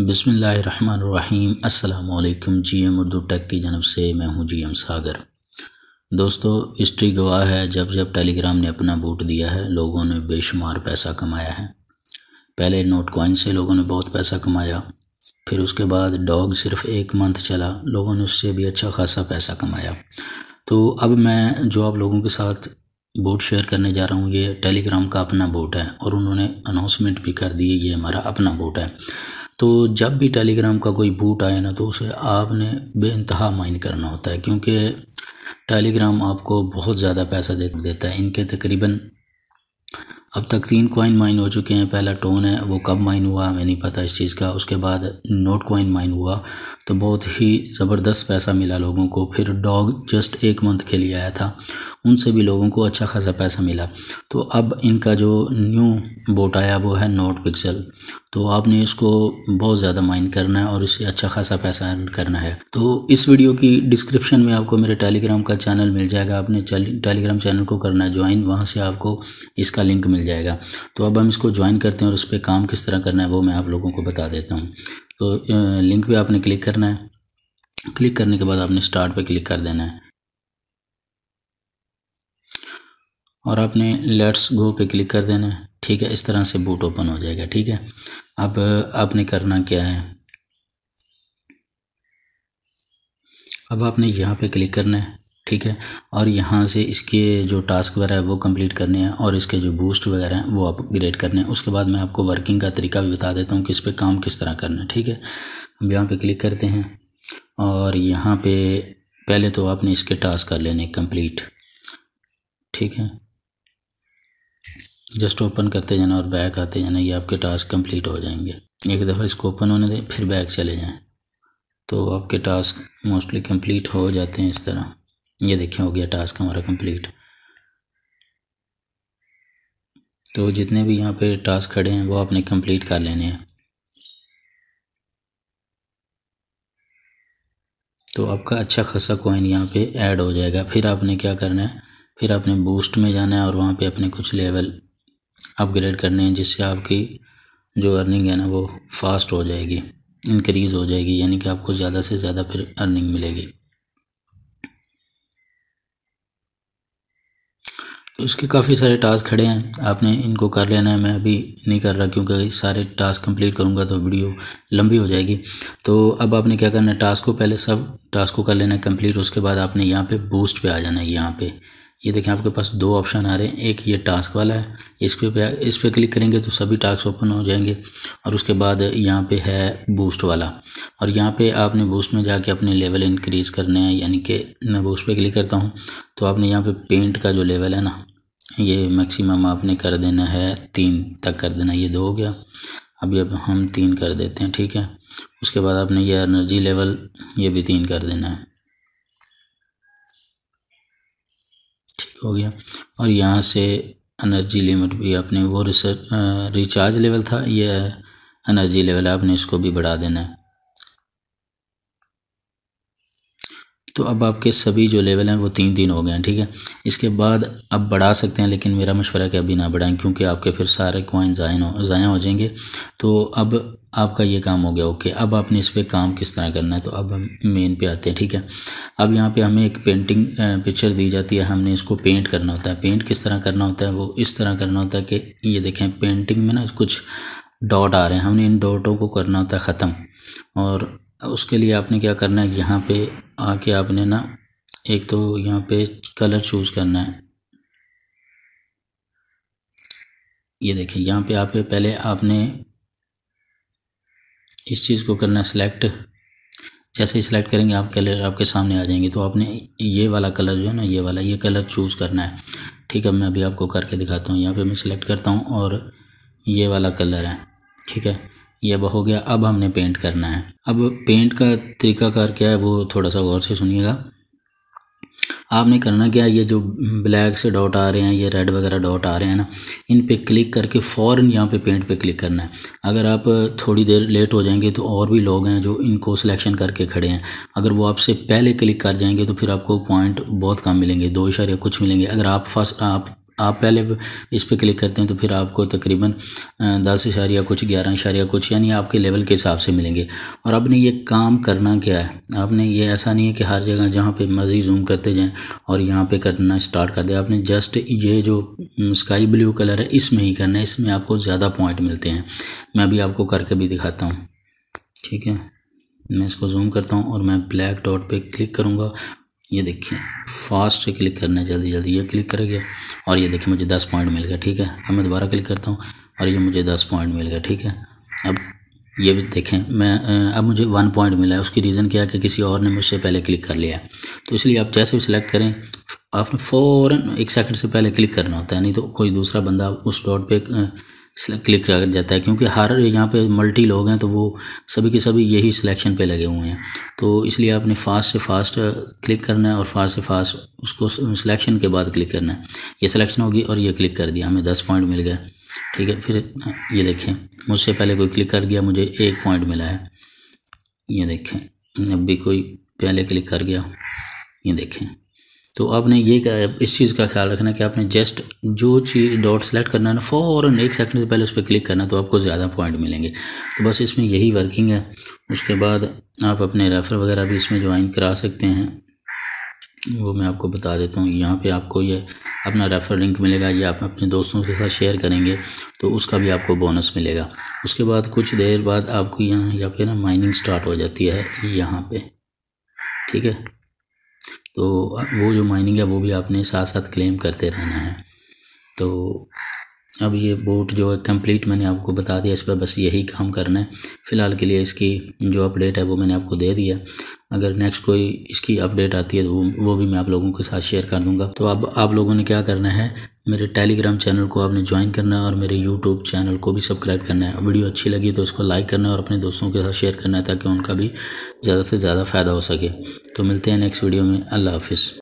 बसमीम् अल्लाम G M Urdu take की जनब से मैं हूँ जी एम सागर दोस्तों हिस्ट्री गवाह है जब जब टेलीग्राम ने अपना बूट दिया है लोगों ने बेशुमार पैसा कमाया है पहले नोट कॉइन से लोगों ने बहुत पैसा कमाया फिर उसके बाद डॉग सिर्फ एक मंथ चला लोगों ने उससे भी अच्छा खासा पैसा कमाया तो अब मैं जो आप लोगों के साथ बोट शेयर करने जा रहा हूँ ये टेलीग्राम का अपना बोट है और उन्होंने अनाउंसमेंट भी कर दी ये हमारा अपना बोट है तो जब भी टेलीग्राम का कोई बूट आए ना तो उसे आपने बेानतहा माइन करना होता है क्योंकि टेलीग्राम आपको बहुत ज़्यादा पैसा दे देता है इनके तकरीबन अब तक तीन कॉइन माइन हो चुके हैं पहला टोन है वो कब माइन हुआ हमें नहीं पता इस चीज़ का उसके बाद नोट कॉइन माइन हुआ तो बहुत ही ज़बरदस्त पैसा मिला लोगों को फिर डॉग जस्ट एक मंथ के लिए आया था उनसे भी लोगों को अच्छा खासा पैसा मिला तो अब इनका जो न्यू बोट आया वो है नोट पिक्सल तो आपने इसको बहुत ज़्यादा माइंड करना है और इससे अच्छा खासा पैसा अर्न करना है तो इस वीडियो की डिस्क्रिप्शन में आपको मेरे टेलीग्राम का चैनल मिल जाएगा आपने टेलीग्राम चैनल को करना है ज्वाइन वहाँ से आपको इसका लिंक मिल जाएगा तो अब हम इसको ज्वाइन करते हैं और इस पर काम किस तरह करना है वो मैं आप लोगों को बता देता हूँ तो लिंक पर आपने क्लिक करना है क्लिक करने के बाद आपने स्टार्ट पर क्लिक कर देना है और आपने लेट्स गो पे क्लिक कर देना है ठीक है इस तरह से बूट ओपन हो जाएगा ठीक है अब आपने करना क्या है अब आपने यहाँ पे क्लिक करना है ठीक है और यहाँ से इसके जो टास्क वगैरह है वो कंप्लीट करने हैं और इसके जो बूस्ट वगैरह हैं वो अपग्रेड करने हैं उसके बाद मैं आपको वर्किंग का तरीका भी बता देता हूँ कि इस पर काम किस तरह करना है ठीक है हम यहाँ पे क्लिक करते हैं और यहाँ पे पहले तो आपने इसके टास्क कर लेने कंप्लीट ठीक है जस्ट ओपन करते जाना और बैक आते जाना ये आपके टास्क कंप्लीट हो जाएंगे एक दफ़ा इसको ओपन होने दें फिर बैक चले जाएँ तो आपके टास्क मोस्टली कंप्लीट हो जाते हैं इस तरह ये देखें हो गया टास्क हमारा कंप्लीट तो जितने भी यहाँ पे टास्क खड़े हैं वो आपने कंप्लीट कर लेने हैं तो आपका अच्छा खासा कोइन यहाँ पे ऐड हो जाएगा फिर आपने क्या करना है फिर आपने बूस्ट में जाना है और वहाँ पे अपने कुछ लेवल अपग्रेड करने हैं जिससे आपकी जो अर्निंग है ना वो फास्ट हो जाएगी इंक्रीज़ हो जाएगी यानी कि आपको ज़्यादा से ज़्यादा फिर अर्निंग मिलेगी तो इसके काफ़ी सारे टास्क खड़े हैं आपने इनको कर लेना है मैं अभी नहीं कर रहा क्योंकि सारे टास्क कंप्लीट करूँगा तो वीडियो लंबी हो जाएगी तो अब आपने क्या करना है टास्क को पहले सब टास्क को कर लेना है कंप्लीट उसके बाद आपने यहाँ पे बूस्ट पे आ जाना है यहाँ पे ये देखें आपके पास दो ऑप्शन आ रहे हैं एक ये टास्क वाला है इस पर इस पर क्लिक करेंगे तो सभी टास्क ओपन हो जाएंगे और उसके बाद यहाँ पे है बूस्ट वाला और यहाँ पे आपने बूस्ट में जाके अपने लेवल इंक्रीज करने हैं यानी कि मैं बूस्ट पे क्लिक करता हूँ तो आपने यहाँ पे पेंट का जो लेवल है ना ये मैक्सिमम आपने कर देना है तीन तक कर देना ये दो हो गया अभी अब हम तीन कर देते हैं ठीक है उसके बाद आपने ये एनर्जी लेवल ये भी तीन कर देना है हो गया और यहाँ से एनर्जी लिमिट भी आपने वो रिसर्च रिचार्ज लेवल था ये एनर्जी लेवल आपने इसको भी बढ़ा देना है तो अब आपके सभी जो लेवल हैं वो तीन दिन हो गए हैं ठीक है इसके बाद अब बढ़ा सकते हैं लेकिन मेरा मशवरा कि अभी ना बढ़ाएं क्योंकि आपके फिर सारे कॉइन हो ज़ाया हो जाएंगे तो अब आपका ये काम हो गया ओके अब आपने इस पर काम किस तरह करना है तो अब हम मेन पे आते हैं ठीक है अब यहाँ पे हमें एक पेंटिंग पिक्चर दी जाती है हमने इसको पेंट करना होता है पेंट किस तरह करना होता है वो इस तरह करना होता है कि ये देखें पेंटिंग में ना कुछ डॉट आ रहे हैं हमने इन डॉटों को करना होता है ख़त्म और उसके लिए आपने क्या करना है यहाँ पर आके आपने ना एक तो यहाँ पर कलर चूज़ करना है ये देखें यहाँ पे आप पहले आपने इस चीज़ को करना सेलेक्ट जैसे ही सिलेक्ट करेंगे आप कलर आपके सामने आ जाएंगे तो आपने ये वाला कलर जो है ना ये वाला ये कलर चूज़ करना है ठीक है मैं अभी आपको करके दिखाता हूँ यहाँ पे मैं सिलेक्ट करता हूँ और ये वाला कलर है ठीक है ये अब हो गया अब हमने पेंट करना है अब पेंट का तरीका कार क्या है वो थोड़ा सा गौर से सुनिएगा आपने करना क्या ये जो ब्लैक से डॉट आ रहे हैं ये रेड वगैरह डॉट आ रहे हैं ना इन पे क्लिक करके फ़ौर यहाँ पे पेंट पे क्लिक करना है अगर आप थोड़ी देर लेट हो जाएंगे तो और भी लोग हैं जो इनको सिलेक्शन करके खड़े हैं अगर वो आपसे पहले क्लिक कर जाएंगे तो फिर आपको पॉइंट बहुत कम मिलेंगे दो इशारे कुछ मिलेंगे अगर आप फर्स्ट आप आप पहले इस पर क्लिक करते हैं तो फिर आपको तकरीबन दस इशारिया कुछ ग्यारह इशारिया कुछ यानी आपके लेवल के हिसाब से मिलेंगे और आपने ये काम करना क्या है आपने ये ऐसा नहीं है कि हर जगह जहाँ पे मर्जी जूम करते जाएं और यहाँ पे करना स्टार्ट कर दें आपने जस्ट ये जो स्काई ब्लू कलर है इसमें ही करना है इसमें आपको ज़्यादा पॉइंट मिलते हैं मैं अभी आपको करके भी दिखाता हूँ ठीक है मैं इसको जूम करता हूँ और मैं ब्लैक डॉट पर क्लिक करूँगा ये देखिए फास्ट क्लिक करना है जल्दी जल्दी ये क्लिक कर गया और ये देखिए मुझे दस पॉइंट मिल गया ठीक है अब मैं दोबारा क्लिक करता हूँ और ये मुझे दस पॉइंट मिल गया ठीक है अब ये भी देखें मैं अब मुझे वन पॉइंट मिला है उसकी रीज़न क्या है कि किसी और ने मुझसे पहले क्लिक कर लिया है तो इसलिए आप जैसे भी सिलेक्ट करें आपने फ़ौरन एक सेकंड से पहले क्लिक करना होता है नहीं तो कोई दूसरा बंदा उस डॉट पे क्लिक कर जाता है क्योंकि हर यहाँ पे मल्टी लोग हैं तो वो सभी के सभी यही सिलेक्शन पे लगे हुए हैं तो इसलिए आपने फ़ास्ट से फास्ट क्लिक uh, करना है और फास्ट से फास्ट उसको सिलेक्शन के बाद क्लिक करना है ये सिलेक्शन होगी और ये क्लिक कर दिया हमें दस पॉइंट मिल गया ठीक है फिर uh, ये देखें मुझसे पहले कोई क्लिक कर गया मुझे एक पॉइंट मिला है ये देखें अब भी कोई पहले क्लिक कर गया ये देखें तो आपने ये इस चीज़ का ख्याल रखना कि आपने जस्ट जो चीज़ डॉट सेलेक्ट करना है ना फ़ौरन एक सेकंड से पहले उस पर क्लिक करना तो आपको ज़्यादा पॉइंट मिलेंगे तो बस इसमें यही वर्किंग है उसके बाद आप अपने रेफर वगैरह भी इसमें ज्वाइन करा सकते हैं वो मैं आपको बता देता हूँ यहाँ पे आपको ये अपना रेफर लिंक मिलेगा ये आप अपने दोस्तों के साथ शेयर करेंगे तो उसका भी आपको बोनस मिलेगा उसके बाद कुछ देर बाद आपको यहाँ यहाँ पे ना माइनिंग स्टार्ट हो जाती है यहाँ पे ठीक है तो वो जो माइनिंग है वो भी आपने साथ साथ क्लेम करते रहना है तो अब ये बोट जो है कंप्लीट मैंने आपको बता दिया इस पर बस यही काम करना है फ़िलहाल के लिए इसकी जो अपडेट है वो मैंने आपको दे दिया अगर नेक्स्ट कोई इसकी अपडेट आती है तो वो भी मैं आप लोगों के साथ शेयर कर दूंगा तो अब आप लोगों ने क्या करना है मेरे टेलीग्राम चैनल को आपने ज्वाइन करना है और मेरे यूट्यूब चैनल को भी सब्सक्राइब करना है वीडियो अच्छी लगी तो इसको लाइक करना है और अपने दोस्तों के साथ शेयर करना है ताकि उनका भी ज़्यादा से ज़्यादा फ़ायदा हो सके तो मिलते हैं नेक्स्ट वीडियो में अल्लाह हाफिज़